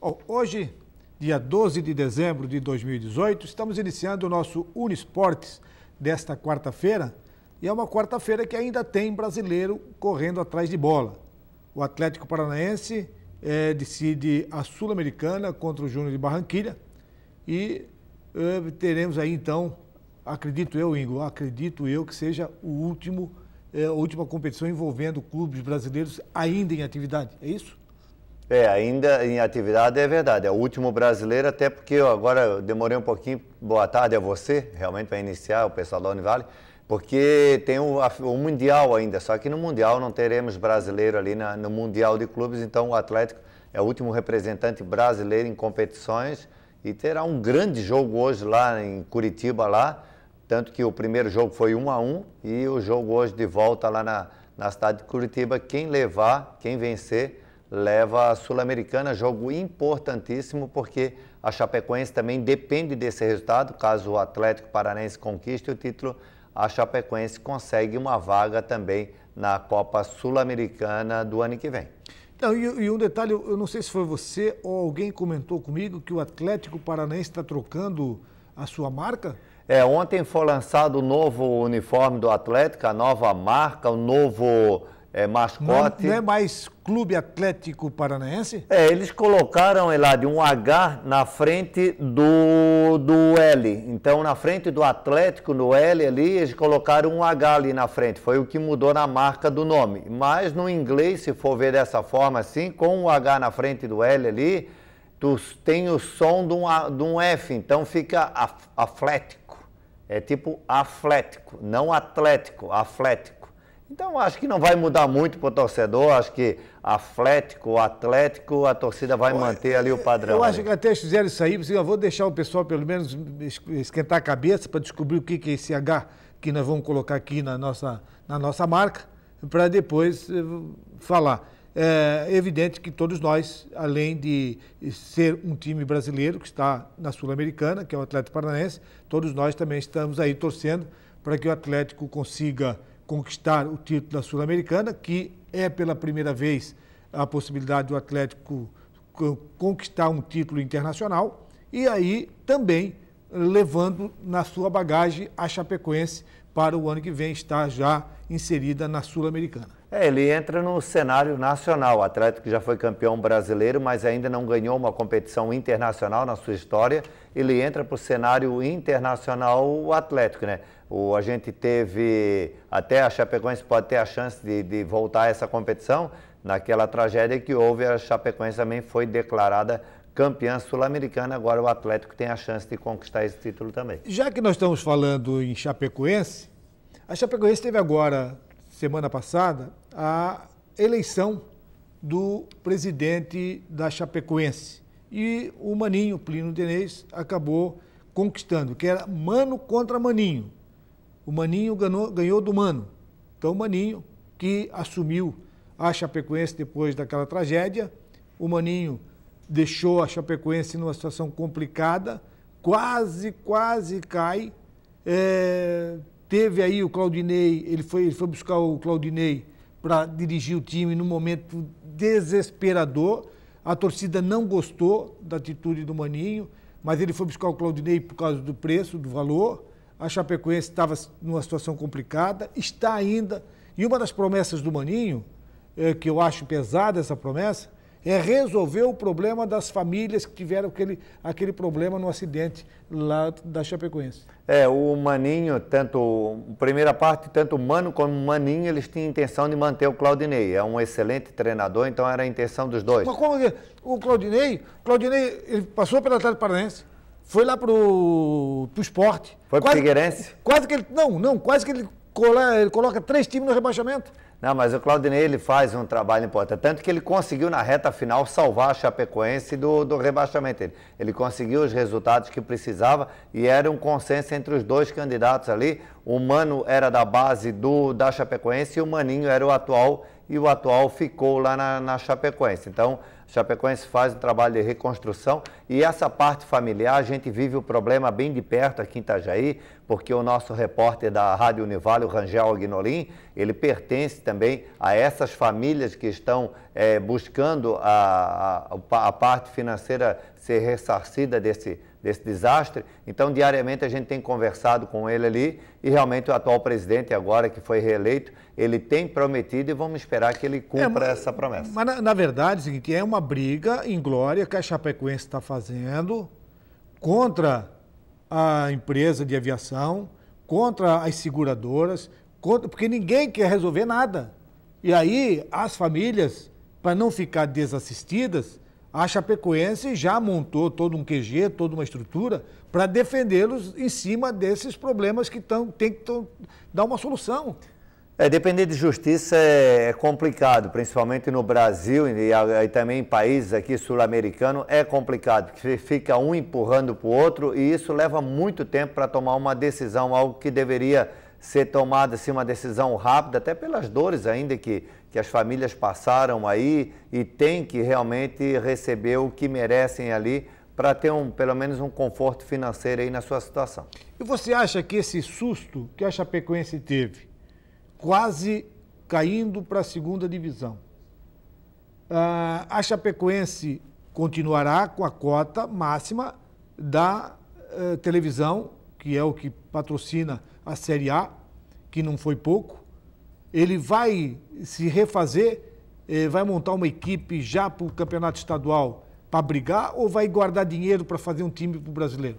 Bom, hoje, dia 12 de dezembro de 2018, estamos iniciando o nosso Unisportes desta quarta-feira. E é uma quarta-feira que ainda tem brasileiro correndo atrás de bola. O Atlético Paranaense é, decide a Sul-Americana contra o Júnior de Barranquilha. E é, teremos aí então, acredito eu, Ingo, acredito eu que seja o último, é, a última competição envolvendo clubes brasileiros ainda em atividade. É isso? É, ainda em atividade é verdade. É o último brasileiro, até porque ó, agora demorei um pouquinho. Boa tarde a você, realmente, para iniciar, o pessoal da Univale, porque tem o, o, Mundial ainda. Só que no Mundial não teremos brasileiro ali na, no Mundial de Clubes, então o Atlético é o último representante brasileiro em competições e terá um grande jogo hoje lá em Curitiba, lá. Tanto que o primeiro jogo foi 1 a 1 e o jogo hoje de volta lá na, na cidade de Curitiba. Quem levar, quem vencer leva a Sul-Americana, jogo importantíssimo, porque a Chapecoense também depende desse resultado. Caso o Atlético Paranense conquiste o título, a Chapecoense consegue uma vaga também na Copa Sul-Americana do ano que vem. Não, e, e, um detalhe, eu não sei se foi você ou alguém comentou comigo que o Atlético Paranense está trocando a sua marca? É, ontem foi lançado o novo uniforme do Atlético, a nova marca, o novo é, mascote. Não, não, é mais Clube Atlético Paranaense? É, eles colocaram, de um H na frente do, do L. Então, na frente do Atlético, no L ali, eles colocaram um H ali na frente. Foi o que mudou na marca do nome. Mas no inglês, se for ver dessa forma assim, com um H na frente do L ali, tu tem o som de um, de um F. Então, fica af, Atlético. É tipo Atlético, não Atlético, Atlético. Então acho que não vai mudar muito para o torcedor, acho que Atlético, Atlético, a torcida vai Olha, manter ali o padrão. Eu acho ali. que até fizeram isso aí, eu vou deixar o pessoal pelo menos esquentar a cabeça para descobrir o que, que é esse H que nós vamos colocar aqui na nossa, na nossa marca, para depois eh, falar. É evidente que todos nós, além de ser um time brasileiro que está na Sul-Americana, que é o Atlético Paranaense, todos nós também estamos aí torcendo para que o Atlético consiga conquistar o título da Sul-Americana, que é pela primeira vez a possibilidade do Atlético conquistar um título internacional, e aí também levando na sua bagagem a Chapecoense para o ano que vem estar já inserida na Sul-Americana. É, ele entra no cenário nacional, o Atlético que já foi campeão brasileiro, mas ainda não ganhou uma competição internacional na sua história. Ele entra para o cenário internacional o Atlético, né? O, a gente teve, até a Chapecoense pode ter a chance de, de voltar a essa competição. Naquela tragédia que houve, a Chapecoense também foi declarada campeã sul-americana. Agora o Atlético tem a chance de conquistar esse título também. Já que nós estamos falando em Chapecoense, a Chapecoense teve agora semana passada, a eleição do presidente da Chapecoense. E o Maninho, Plínio Denez, acabou conquistando, que era Mano contra Maninho. O Maninho ganhou, ganhou do Mano. Então, o Maninho, que assumiu a Chapecoense depois daquela tragédia, o Maninho deixou a Chapecoense numa situação complicada, quase, quase cai. É Teve aí o Claudinei, ele foi, ele foi buscar o Claudinei para dirigir o time num momento desesperador. A torcida não gostou da atitude do Maninho, mas ele foi buscar o Claudinei por causa do preço, do valor. A Chapecoense estava numa situação complicada, está ainda. E uma das promessas do Maninho, é, que eu acho pesada essa promessa, é resolver o problema das famílias que tiveram aquele, aquele problema no acidente lá da Chapecoense. É, o Maninho, tanto primeira parte, tanto o Mano como o Maninho, eles tinham intenção de manter o Claudinei. É um excelente treinador, então era a intenção dos dois. Mas como o Claudinei, Claudinei, ele passou pela Atlético Paranaense, foi lá pro, pro esporte. Foi pro quase, Figueirense? Quase que ele, não, não, quase que ele ele coloca três times no rebaixamento. Não, mas o Claudinei ele faz um trabalho importante. Tanto que ele conseguiu na reta final salvar a Chapecoense do, do rebaixamento. Ele, ele conseguiu os resultados que precisava e era um consenso entre os dois candidatos ali. O Mano era da base do, da Chapecoense e o Maninho era o atual e o atual ficou lá na, na Chapecoense. Então, Chapecoense faz um trabalho de reconstrução e essa parte familiar, a gente vive o problema bem de perto aqui em Itajaí, porque o nosso repórter da Rádio Univale, o Rangel Agnolin, ele pertence também a essas famílias que estão é, buscando a, a, a parte financeira ser ressarcida desse desse desastre. Então, diariamente a gente tem conversado com ele ali e realmente o atual presidente, agora que foi reeleito, ele tem prometido e vamos esperar que ele cumpra é, mas, essa promessa. Mas, na, na verdade, é seguinte, é uma briga em glória que a Chapecoense está fazendo contra a empresa de aviação, contra as seguradoras, contra, porque ninguém quer resolver nada. E aí, as famílias, para não ficar desassistidas, a Chapecoense já montou todo um QG, toda uma estrutura para defendê-los em cima desses problemas que tão, tem que tão, dar uma solução. É, depender de justiça é, é complicado, principalmente no Brasil e, e também em países aqui sul-americanos, é complicado, porque fica um empurrando para o outro e isso leva muito tempo para tomar uma decisão, algo que deveria ser tomada, assim, uma decisão rápida, até pelas dores ainda que, que as famílias passaram aí e têm que realmente receber o que merecem ali para ter um, pelo menos um conforto financeiro aí na sua situação. E você acha que esse susto que a Chapecoense teve, quase caindo para a segunda divisão, ah, a Chapecoense continuará com a cota máxima da eh, televisão, que é o que patrocina a Série A, que não foi pouco, ele vai se refazer, eh, vai montar uma equipe já para o campeonato estadual para brigar ou vai guardar dinheiro para fazer um time para o brasileiro?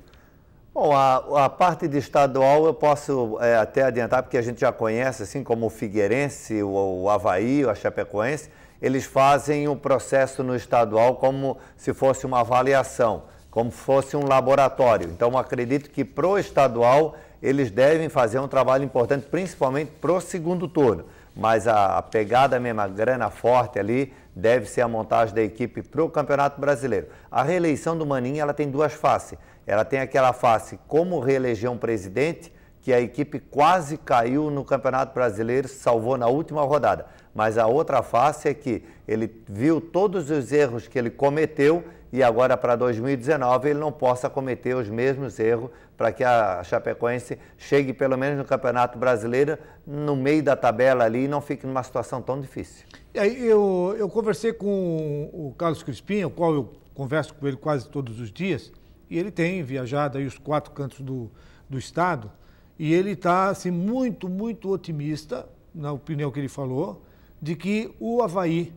Bom, a, a, parte de estadual eu posso é, até adiantar, porque a gente já conhece, assim como o Figueirense, o, o Havaí, o Chapecoense, eles fazem o um processo no estadual como se fosse uma avaliação, como fosse um laboratório. Então, acredito que pro estadual eles devem fazer um trabalho importante, principalmente para o segundo turno. Mas a, pegada mesmo, a grana forte ali, deve ser a montagem da equipe para o Campeonato Brasileiro. A reeleição do Maninho, ela tem duas faces. Ela tem aquela face como reeleger um presidente que a equipe quase caiu no Campeonato Brasileiro, salvou na última rodada. Mas a outra face é que ele viu todos os erros que ele cometeu e agora para 2019 ele não possa cometer os mesmos erros para que a Chapecoense chegue pelo menos no Campeonato Brasileiro no meio da tabela ali e não fique numa situação tão difícil. E aí eu, eu conversei com o Carlos Crispim, o qual eu converso com ele quase todos os dias, e ele tem viajado aí os quatro cantos do, do estado e ele está assim, muito, muito otimista, na opinião que ele falou, de que o Havaí,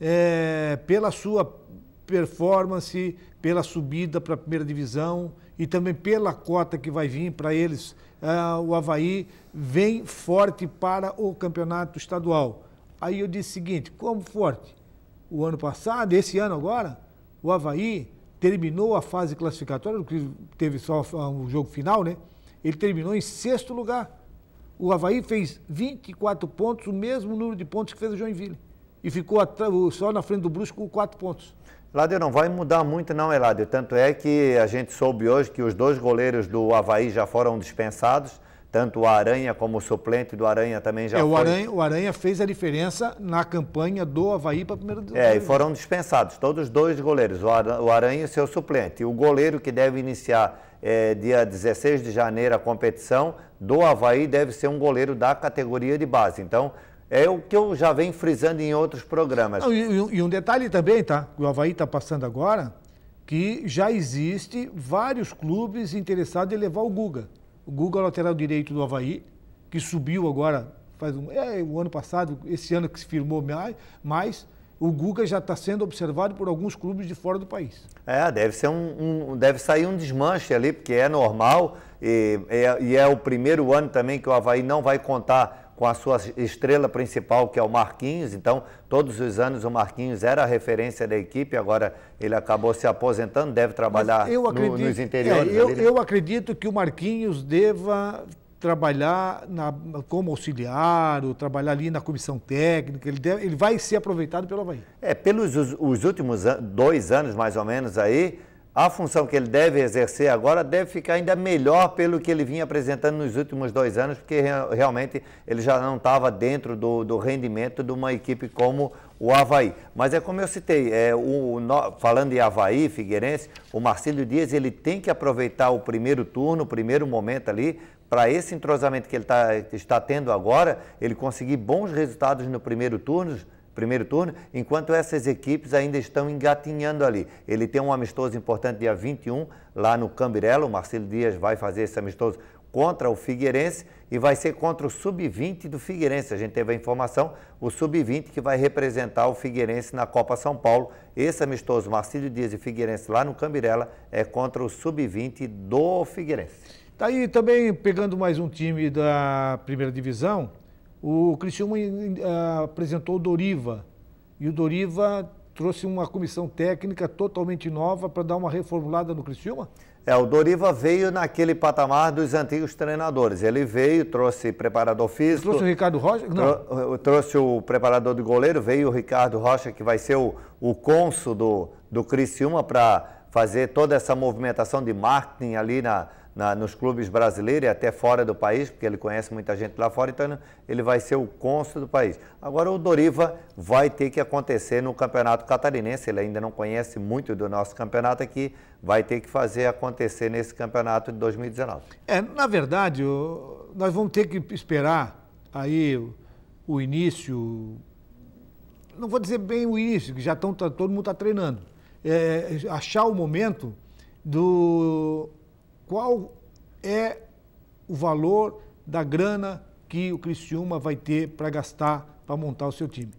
é, pela sua performance, pela subida para a primeira divisão e também pela cota que vai vir para eles, é, o Havaí vem forte para o campeonato estadual. Aí eu disse o seguinte: como forte? O ano passado, esse ano agora, o Havaí terminou a fase classificatória, teve só o jogo final, né? Ele terminou em sexto lugar. O Havaí fez 24 pontos, o mesmo número de pontos que fez o Joinville. E ficou só na frente do Brusco com 4 pontos. Ládio, não vai mudar muito não, é, Eládio. Tanto é que a gente soube hoje que os dois goleiros do Havaí já foram dispensados tanto o Aranha como o suplente do Aranha também já é, foi. O Aranha, o Aranha fez a diferença na campanha do Havaí para a primeira É, e foram dispensados todos os dois goleiros, o Aranha e seu suplente. o goleiro que deve iniciar é, dia 16 de janeiro a competição do Havaí deve ser um goleiro da categoria de base. Então, é o que eu já venho frisando em outros programas. Não, e, e um detalhe também, tá? O Havaí está passando agora que já existe vários clubes interessados em levar o Guga. O Guga é lateral direito do Havaí, que subiu agora, faz um, é, o ano passado, esse ano que se firmou mais, mas o Guga já está sendo observado por alguns clubes de fora do país. É, deve, ser um, um deve sair um desmanche ali, porque é normal e é, e é o primeiro ano também que o Havaí não vai contar com a sua estrela principal, que é o Marquinhos. Então, todos os anos o Marquinhos era a referência da equipe, agora ele acabou se aposentando, deve trabalhar acredito, no, nos é, interiores. É, eu, né? eu acredito que o Marquinhos deva trabalhar na, como auxiliar, ou trabalhar ali na comissão técnica, ele, deve, ele vai ser aproveitado pelo Havaí. É, pelos os, últimos dois anos, mais ou menos, aí, a função que ele deve exercer agora deve ficar ainda melhor pelo que ele vinha apresentando nos últimos dois anos, porque realmente ele já não estava dentro do, do, rendimento de uma equipe como o Havaí. Mas é como eu citei, é, o, falando em Havaí, Figueirense, o Marcílio Dias ele tem que aproveitar o primeiro turno, o primeiro momento ali, para esse entrosamento que ele tá, está tendo agora, ele conseguir bons resultados no primeiro turno, primeiro turno, enquanto essas equipes ainda estão engatinhando ali. Ele tem um amistoso importante dia 21, lá no Cambirelo. O Marcelo Dias vai fazer esse amistoso contra o Figueirense e vai ser contra o Sub-20 do Figueirense. A gente teve a informação, o Sub-20 que vai representar o Figueirense na Copa São Paulo. Esse amistoso Marcílio Dias e Figueirense lá no Cambirela é contra o Sub-20 do Figueirense. Tá aí também pegando mais um time da primeira divisão, o Criciúma eh, apresentou o Doriva e o Doriva trouxe uma comissão técnica totalmente nova para dar uma reformulada no Criciúma? É, o Doriva veio naquele patamar dos antigos treinadores. Ele veio, trouxe preparador físico. Trouxe o Ricardo Rocha? Não. Eh, trouxe o preparador de goleiro, veio o Ricardo Rocha, que vai ser o, o cônsul do, do Criciúma para fazer toda essa movimentação de marketing ali na, na, nos clubes brasileiros e até fora do país, porque ele conhece muita gente lá fora, então ele vai ser o cônsul do país. Agora o Doriva vai ter que acontecer no Campeonato Catarinense, ele ainda não conhece muito do nosso campeonato aqui, vai ter que fazer acontecer nesse campeonato de 2019. É, na verdade, nós vamos ter que esperar aí o início, não vou dizer bem o início, que já estão, tá, todo mundo está treinando, é, achar o momento do qual é o valor da grana que o Criciúma vai ter para gastar para montar o seu time.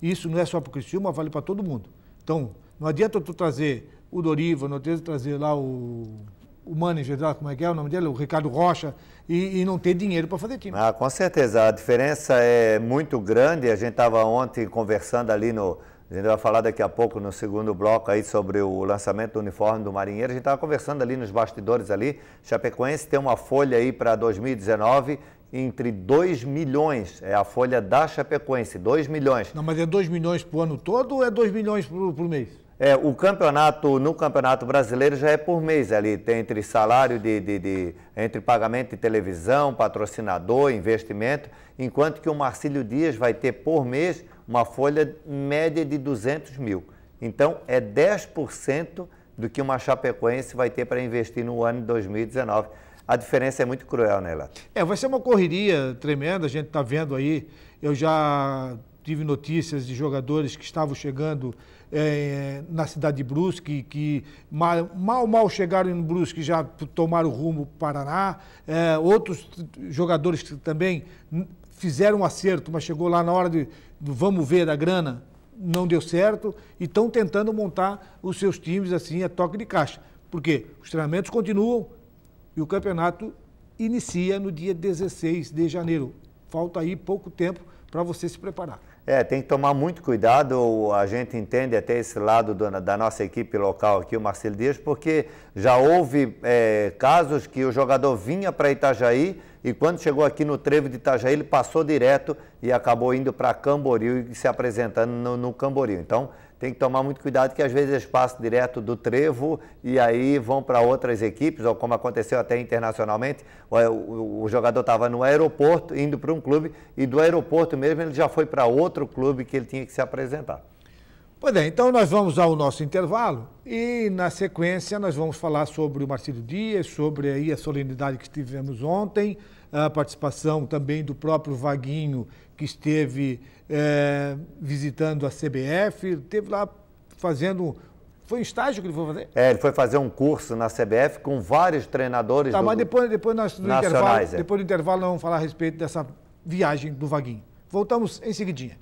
Isso não é só para o Criciúma, vale para todo mundo. Então, não adianta tu trazer o Doriva, não adianta trazer lá o, o manager, lá, como é que é o nome dele? O Ricardo Rocha, e, e não ter dinheiro para fazer time. Ah, com certeza. A diferença é muito grande. A gente estava ontem conversando ali no, a gente vai falar daqui a pouco no segundo bloco aí sobre o lançamento do uniforme do Marinheiro. A gente estava conversando ali nos bastidores ali. Chapecoense tem uma folha aí para 2019 entre 2 milhões. É a folha da Chapecoense, 2 milhões. Não, mas é 2 milhões para o ano todo ou é 2 milhões por, por mês? É, o campeonato, no campeonato brasileiro já é por mês ali, tem entre salário de, de, de, entre pagamento de televisão, patrocinador, investimento, enquanto que o Marcílio Dias vai ter por mês uma folha média de 200 mil. Então é 10% do que uma Chapecoense vai ter para investir no ano de 2019. A diferença é muito cruel, né, Lato? É, vai ser uma correria tremenda, a gente está vendo aí. Eu já tive notícias de jogadores que estavam chegando é, na cidade de Brusque, que mal, mal, mal chegaram em Brusque já tomaram rumo para o Paraná. É, outros jogadores que também fizeram um acerto, mas chegou lá na hora de, vamos ver a grana, não deu certo, e estão tentando montar os seus times assim a toque de caixa. Porque os treinamentos continuam e o campeonato inicia no dia 16 de janeiro. Falta aí pouco tempo para você se preparar. É, tem que tomar muito cuidado, a gente entende até esse lado do, da nossa equipe local aqui, o Marcelo Dias, porque já houve é, casos que o jogador vinha para Itajaí e quando chegou aqui no trevo de Itajaí ele passou direto e acabou indo para Camboriú e se apresentando no, no Camboriú. Então, tem que tomar muito cuidado que às vezes eles passam direto do trevo e aí vão para outras equipes, ou como aconteceu até internacionalmente, o, jogador estava no aeroporto indo para um clube e do aeroporto mesmo ele já foi para outro clube que ele tinha que se apresentar. Pois é, então nós vamos ao nosso intervalo e, na sequência, nós vamos falar sobre o Marcílio Dias, sobre aí a solenidade que tivemos ontem, a participação também do próprio Vaguinho, que esteve é, visitando a CBF, teve lá fazendo. Foi um estágio que ele foi fazer? É, ele foi fazer um curso na CBF com vários treinadores. Tá, do... mas depois, depois, nós, no intervalo, é. depois do intervalo nós vamos falar a respeito dessa viagem do Vaguinho. Voltamos em seguidinha.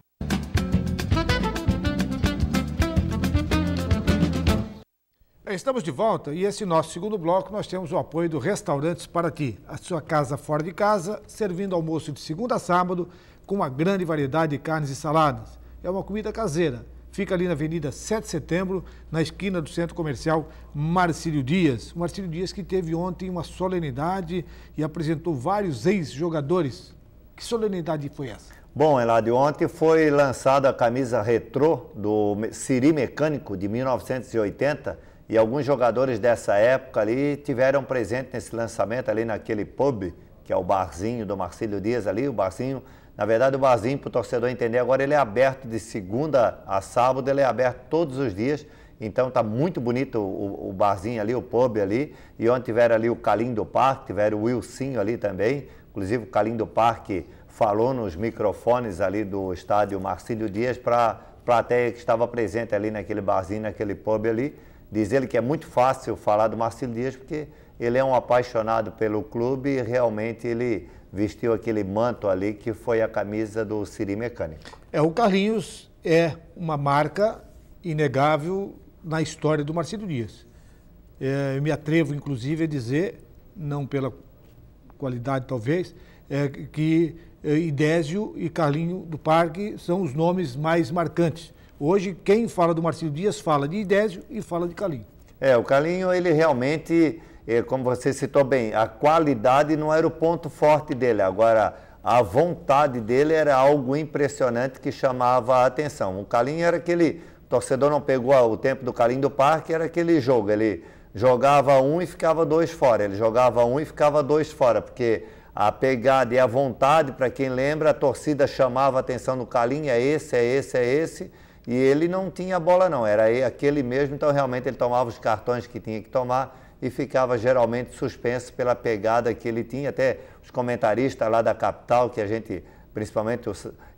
É, estamos de volta e esse nosso segundo bloco nós temos o apoio do Restaurantes Paraty, a sua casa fora de casa, servindo almoço de segunda a sábado com uma grande variedade de carnes e saladas. É uma comida caseira. Fica ali na Avenida 7 de Setembro, na esquina do Centro Comercial Marcílio Dias. O Marcílio Dias que teve ontem uma solenidade e apresentou vários ex-jogadores. Que solenidade foi essa? Bom, é lá de ontem foi lançada a camisa retrô do Siri Mecânico de 1980 e alguns jogadores dessa época ali tiveram presente nesse lançamento ali naquele pub, que é o barzinho do Marcílio Dias ali, o barzinho, na verdade o barzinho para o torcedor entender, agora ele é aberto de segunda a sábado, ele é aberto todos os dias, então tá muito bonito o, o, barzinho ali, o pub ali. E onde tiver ali o Calim do Parque, tiver o Wilson ali também. Inclusive o Calim do Parque falou nos microfones ali do estádio Marcílio Dias para a plateia que estava presente ali naquele barzinho, naquele pub ali. Diz ele que é muito fácil falar do Marcelo Dias, porque ele é um apaixonado pelo clube e realmente ele vestiu aquele manto ali que foi a camisa do Siri Mecânico. É, o Carlinhos é uma marca inegável na história do Marcelo Dias. É, eu me atrevo, inclusive, a dizer, não pela qualidade talvez, é, que é, Idésio e Carlinho do Parque são os nomes mais marcantes. Hoje, quem fala do Marcelo Dias fala de Idésio e fala de Calinho. É, o Calinho, ele realmente, é, como você citou bem, a qualidade não era o ponto forte dele. Agora, a vontade dele era algo impressionante que chamava a atenção. O Calinho era aquele. O torcedor não pegou o tempo do Calinho do Parque, era aquele jogo. Ele jogava um e ficava dois fora. Ele jogava um e ficava dois fora, porque a pegada e a vontade, para quem lembra, a torcida chamava a atenção do Calinho, é esse, é esse, é esse e ele não tinha bola não, era aquele mesmo, então realmente ele tomava os cartões que tinha que tomar e ficava geralmente suspenso pela pegada que ele tinha, até os comentaristas lá da capital, que a gente, principalmente o,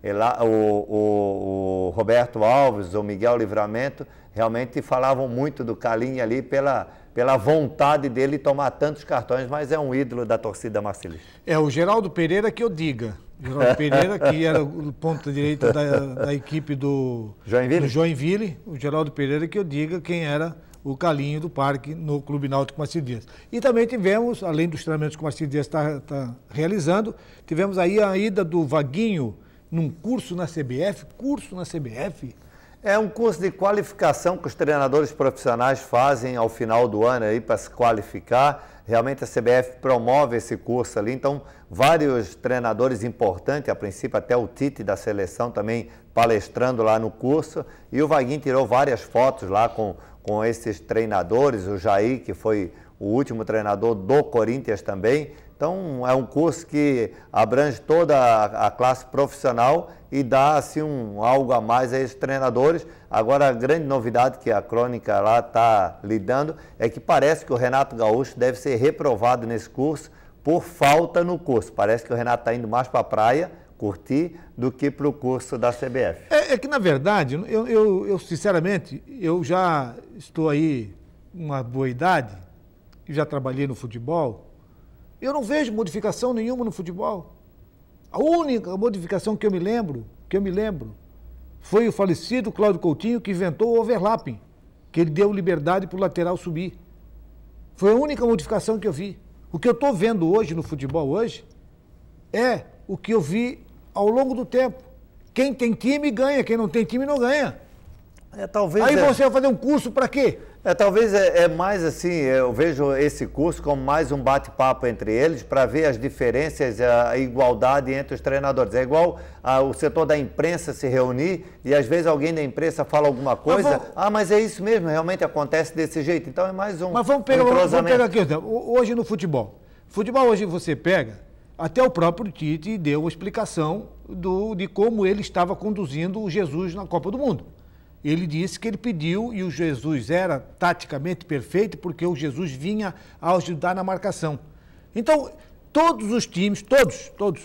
o, o Roberto Alves, o Miguel Livramento, realmente falavam muito do Calim ali pela pela vontade dele tomar tantos cartões, mas é um ídolo da torcida marcelista. É o Geraldo Pereira que eu diga. Geraldo Pereira, que era o ponto direito da, da equipe do Joinville? do Joinville. o Geraldo Pereira que eu diga quem era o Calinho do Parque no Clube Náutico Martins E também tivemos, além dos treinamentos que o Martins Dias está tá realizando, tivemos aí a ida do Vaguinho num curso na CBF, curso na CBF, é um curso de qualificação que os treinadores profissionais fazem ao final do ano aí para se qualificar. Realmente a CBF promove esse curso ali, então vários treinadores importantes, a princípio até o Tite da seleção também palestrando lá no curso. E o Vaguinho tirou várias fotos lá com, com esses treinadores, o Jair, que foi o último treinador do Corinthians também. Então, é um curso que abrange toda a, classe profissional e dá assim, um, algo a mais a esses treinadores. Agora, a grande novidade que a crônica lá está lidando é que parece que o Renato Gaúcho deve ser reprovado nesse curso por falta no curso. Parece que o Renato está indo mais para a praia curtir do que para o curso da CBF. É, é que, na verdade, eu, eu, eu, sinceramente, eu já estou aí uma boa idade, já trabalhei no futebol, eu não vejo modificação nenhuma no futebol. A única modificação que eu me lembro, que eu me lembro, foi o falecido Cláudio Coutinho que inventou o overlapping, que ele deu liberdade para o lateral subir. Foi a única modificação que eu vi. O que eu estou vendo hoje no futebol hoje é o que eu vi ao longo do tempo. Quem tem time ganha, quem não tem time não ganha. É, talvez Aí é. você vai fazer um curso para quê? É, talvez é, é, mais assim, eu vejo esse curso como mais um bate-papo entre eles para ver as diferenças, a igualdade entre os treinadores. É igual a, o setor da imprensa se reunir e às vezes alguém da imprensa fala alguma coisa. Mas vamos... Ah, mas é isso mesmo, realmente acontece desse jeito. Então é mais um. Mas vamos pegar, um vamos pegar aqui, hoje no futebol. Futebol hoje você pega, até o próprio Tite deu uma explicação do, de como ele estava conduzindo o Jesus na Copa do Mundo ele disse que ele pediu e o Jesus era taticamente perfeito porque o Jesus vinha ajudar na marcação. Então, todos os times, todos, todos,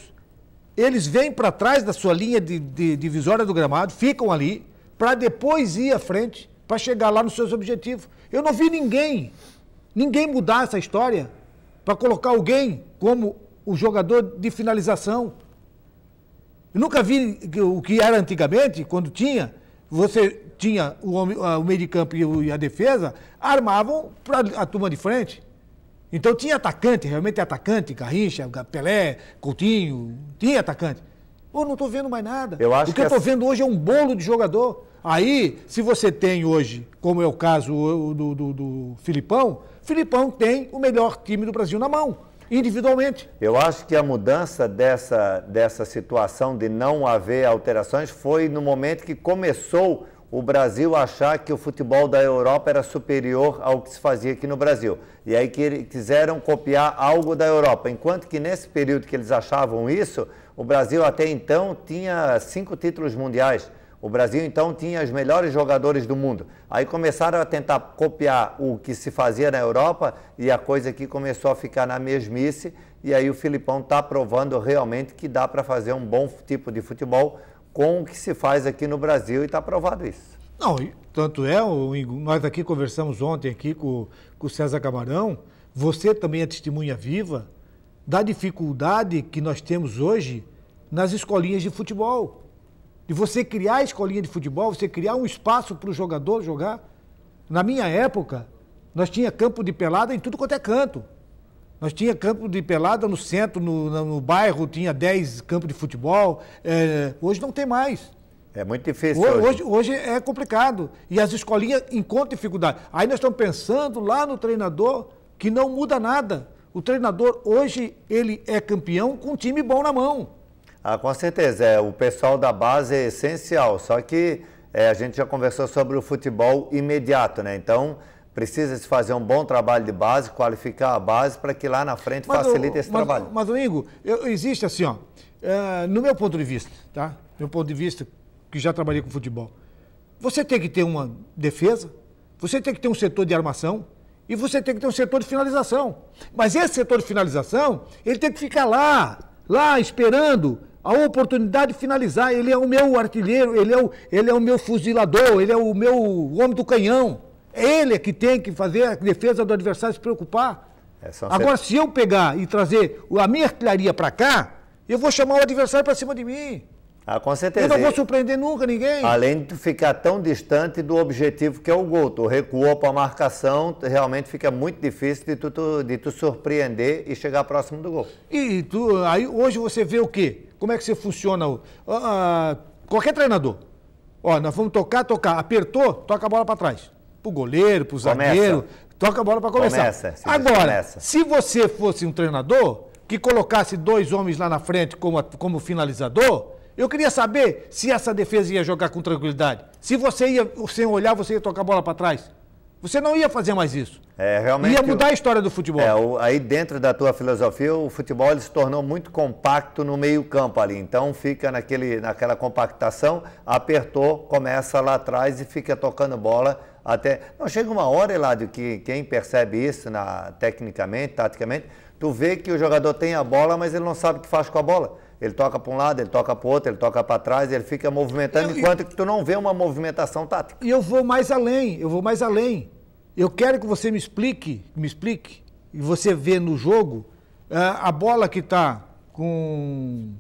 eles vêm para trás da sua linha de, de divisória do gramado, ficam ali, para depois ir à frente, para chegar lá nos seus objetivos. Eu não vi ninguém, ninguém mudar essa história para colocar alguém como o jogador de finalização. Eu nunca vi o que era antigamente, quando tinha, você tinha o, homem, o meio de campo e a defesa, armavam para a turma de frente. Então tinha atacante, realmente atacante, Garrincha, Pelé, Coutinho, tinha atacante. Pô, não estou vendo mais nada. Eu acho o que, que eu estou essa... vendo hoje é um bolo de jogador. Aí, se você tem hoje, como é o caso do, do, do Filipão, Filipão tem o melhor time do Brasil na mão, individualmente. Eu acho que a mudança dessa, dessa situação de não haver alterações foi no momento que começou o Brasil achar que o futebol da Europa era superior ao que se fazia aqui no Brasil. E aí que quiseram copiar algo da Europa. Enquanto que nesse período que eles achavam isso, o Brasil até então tinha cinco títulos mundiais. O Brasil então tinha os melhores jogadores do mundo. Aí começaram a tentar copiar o que se fazia na Europa e a coisa aqui começou a ficar na mesmice. E aí o Filipão está provando realmente que dá para fazer um bom tipo de futebol com o que se faz aqui no Brasil e está provado isso. Não, tanto é, nós aqui conversamos ontem aqui com, com o César Camarão, você também é testemunha viva da dificuldade que nós temos hoje nas escolinhas de futebol. De você criar a escolinha de futebol, você criar um espaço para o jogador jogar. Na minha época, nós tinha campo de pelada em tudo quanto é canto. Nós tinha campo de pelada no centro, no, no, bairro, tinha 10 campos de futebol. É, hoje não tem mais. É muito difícil. Hoje, hoje. hoje é complicado. E as escolinhas encontram dificuldade. Aí nós estamos pensando lá no treinador que não muda nada. O treinador hoje ele é campeão com um time bom na mão. Ah, com certeza. É, o pessoal da base é essencial. Só que é, a gente já conversou sobre o futebol imediato, né? Então precisa se fazer um bom trabalho de base, qualificar a base para que lá na frente mas, facilite esse mas, trabalho. Mas, Domingo, existe assim, ó, é, no meu ponto de vista, tá? Meu ponto de vista, que já trabalhei com futebol, você tem que ter uma defesa, você tem que ter um setor de armação e você tem que ter um setor de finalização. Mas esse setor de finalização, ele tem que ficar lá, lá esperando a oportunidade de finalizar. Ele é o meu artilheiro, ele é o, ele é o meu fuzilador, ele é o meu homem do canhão. Ele é que tem que fazer a defesa do adversário se preocupar. É, Agora, se eu pegar e trazer a minha artilharia para cá, eu vou chamar o adversário para cima de mim. Ah, com certeza. Eu não vou surpreender nunca ninguém. Além de ficar tão distante do objetivo que é o gol. Tu recuou para a marcação, realmente fica muito difícil de tu, tu, de tu surpreender e chegar próximo do gol. E tu, aí hoje você vê o quê? Como é que você funciona? Uh, qualquer treinador. Ó, nós vamos tocar, tocar. Apertou, toca a bola para trás pro goleiro, pro zagueiro. Começa. Toca a bola para começar. Começa, se Agora, começa. se você fosse um treinador que colocasse dois homens lá na frente como, como finalizador, eu queria saber se essa defesa ia jogar com tranquilidade. Se você ia, sem olhar, você ia tocar a bola para trás. Você não ia fazer mais isso. É, realmente. Ia mudar a história do futebol. É, o, aí dentro da tua filosofia, o futebol ele se tornou muito compacto no meio-campo ali. Então fica naquele, naquela compactação, apertou, começa lá atrás e fica tocando bola até. Não, chega uma hora, Eladio, que quem percebe isso na, tecnicamente, taticamente, tu vê que o jogador tem a bola, mas ele não sabe o que faz com a bola. Ele toca para um lado, ele toca para o outro, ele toca para trás, ele fica movimentando, eu, enquanto eu... que tu não vê uma movimentação tática. E eu vou mais além, eu vou mais além. Eu quero que você me explique, me explique, e você vê no jogo, ah, a bola que está com.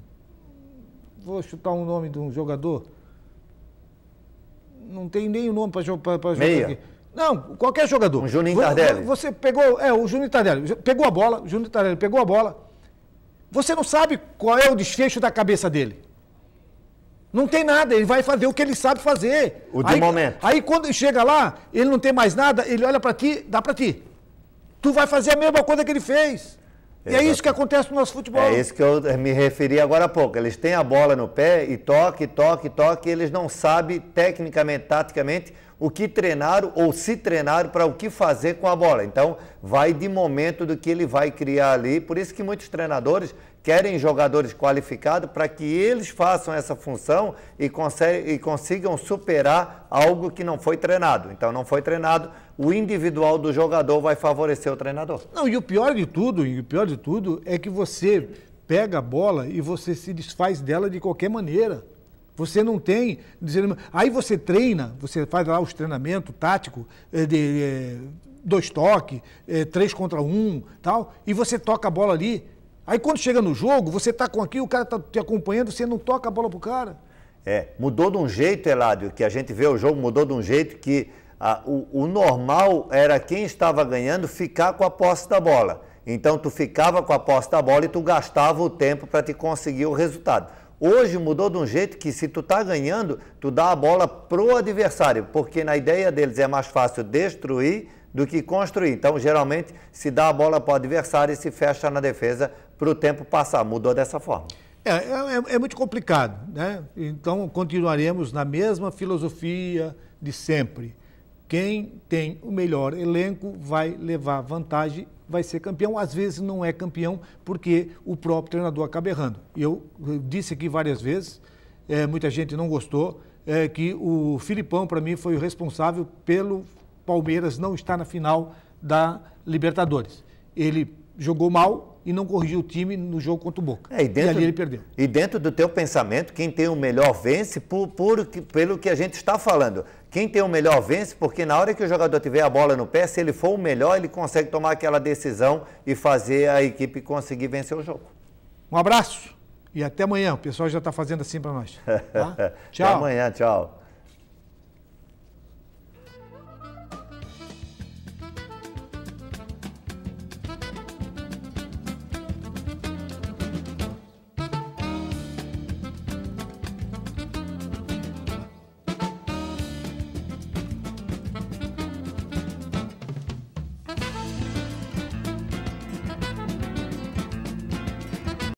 Vou chutar um nome de um jogador não tenho nem o nome para jogar Meia. aqui. Não, qualquer jogador. Um Juninho Tardelli. Você pegou, é, o Juninho Tardelli, pegou a bola, o Juninho Tardelli pegou a bola. Você não sabe qual é o desfecho da cabeça dele. Não tem nada, ele vai fazer o que ele sabe fazer. O do aí, momento. Aí quando ele chega lá, ele não tem mais nada, ele olha para ti, dá para ti. Tu vai fazer a mesma coisa que ele fez. E é isso que acontece no nosso futebol. É isso que eu eh, me referi agora há pouco. Eles têm a bola no pé e toque, toque, toque, e eles não sabem tecnicamente, taticamente, o que treinaram ou se treinaram para o que fazer com a bola. Então, vai de momento do que ele vai criar ali. Por isso que muitos treinadores querem jogadores qualificados para que eles façam essa função e, e consigam superar algo que não foi treinado. Então, não foi treinado o individual do jogador vai favorecer o treinador. Não, e o pior de tudo, e o pior de tudo é que você pega a bola e você se desfaz dela de qualquer maneira. Você não tem. Aí você treina, você faz lá os treinamentos tático eh, de, eh, dois toques, eh, três contra um, tal, e você toca a bola ali. Aí quando chega no jogo, você tá com aqui, o cara tá te acompanhando, você não toca a bola pro cara. É, mudou de um jeito, Eládio, que a gente vê o jogo, mudou de um jeito que a, o, o normal era quem estava ganhando ficar com a posse da bola. Então tu ficava com a posse da bola e tu gastava o tempo para te conseguir o resultado. Hoje mudou de um jeito que se tu tá ganhando, tu dá a bola pro adversário, porque na ideia deles é mais fácil destruir do que construir. Então, geralmente, se dá a bola para o adversário e se fecha na defesa para o tempo passar. Mudou dessa forma. É, é, é, é muito complicado, né? Então, continuaremos na mesma filosofia de sempre. Quem tem o melhor elenco vai levar vantagem, vai ser campeão. Às vezes não é campeão porque o próprio treinador acaba errando. Eu, eu disse aqui várias vezes, é, muita gente não gostou, é, que o Filipão, para mim, foi o responsável pelo Palmeiras não estar na final da Libertadores. Ele jogou mal e não corrigiu o time no jogo contra o Boca. É, e, dentro, e ali ele perdeu. E dentro do teu pensamento, quem tem o melhor vence por, por, pelo que a gente está falando. Quem tem o melhor vence, porque na hora que o jogador tiver a bola no pé, se ele for o melhor, ele consegue tomar aquela decisão e fazer a equipe conseguir vencer o jogo. Um abraço e até amanhã. O pessoal já está fazendo assim para nós. Tá? tchau. Até amanhã, tchau.